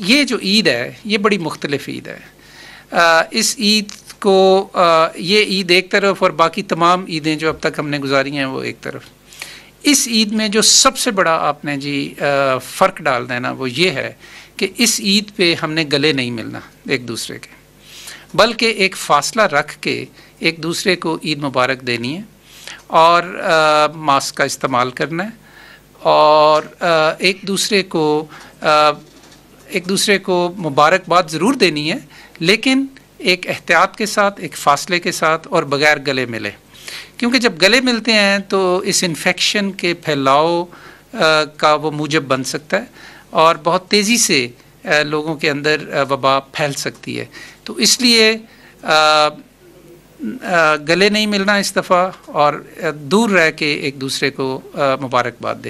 ये जो ईद है ये बड़ी मुख्तलफ ईद है आ, इस ईद को आ, ये ईद एक तरफ और बाकी तमाम ईदें जो अब तक हमने गुजारी हैं वो एक तरफ इस ईद में जो सबसे बड़ा आपने जी फ़र्क डाल देना वो ये है कि इस ईद पे हमने गले नहीं मिलना एक दूसरे के बल्कि एक फ़ासला रख के एक दूसरे को ईद मुबारक देनी है और मास्क का इस्तेमाल करना है और आ, एक दूसरे को आ, एक दूसरे को मुबारकबाद ज़रूर देनी है लेकिन एक एहतियात के साथ एक फासले के साथ और बग़ैर गले मिले क्योंकि जब गले मिलते हैं तो इस इन्फेक्शन के फैलाव का वो मूजब बन सकता है और बहुत तेज़ी से लोगों के अंदर वबा फैल सकती है तो इसलिए गले नहीं मिलना इस दफ़ा और दूर रह के एक दूसरे को मुबारकबाद दे